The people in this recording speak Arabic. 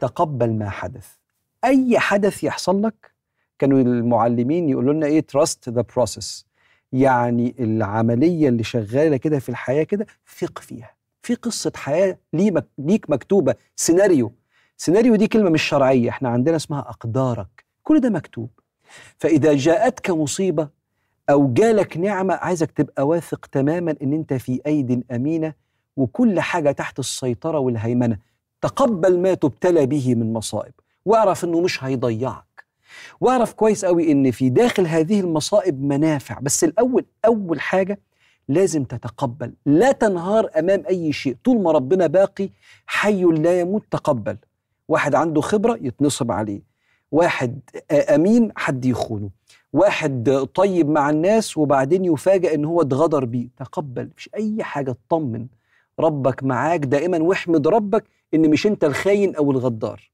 تقبل ما حدث اي حدث يحصل لك كانوا المعلمين يقولوا لنا ايه تراست ذا بروسيس يعني العمليه اللي شغاله كده في الحياه كده ثق فيها في قصه حياه ليك مكتوبه سيناريو سيناريو دي كلمه مش شرعيه احنا عندنا اسمها اقدارك كل ده مكتوب فاذا جاءتك مصيبه او جالك نعمه عايزك تبقى واثق تماما ان انت في ايد امينه وكل حاجه تحت السيطره والهيمنه تقبل ما تبتلى به من مصائب واعرف انه مش هيضيعك واعرف كويس قوي ان في داخل هذه المصائب منافع بس الاول اول حاجه لازم تتقبل لا تنهار امام اي شيء طول ما ربنا باقي حي لا يموت تقبل واحد عنده خبره يتنصب عليه واحد امين حد يخونه واحد طيب مع الناس وبعدين يفاجئ ان هو اتغدر بيه تقبل مش اي حاجه اطمن ربك معاك دائما واحمد ربك ان مش انت الخاين او الغدار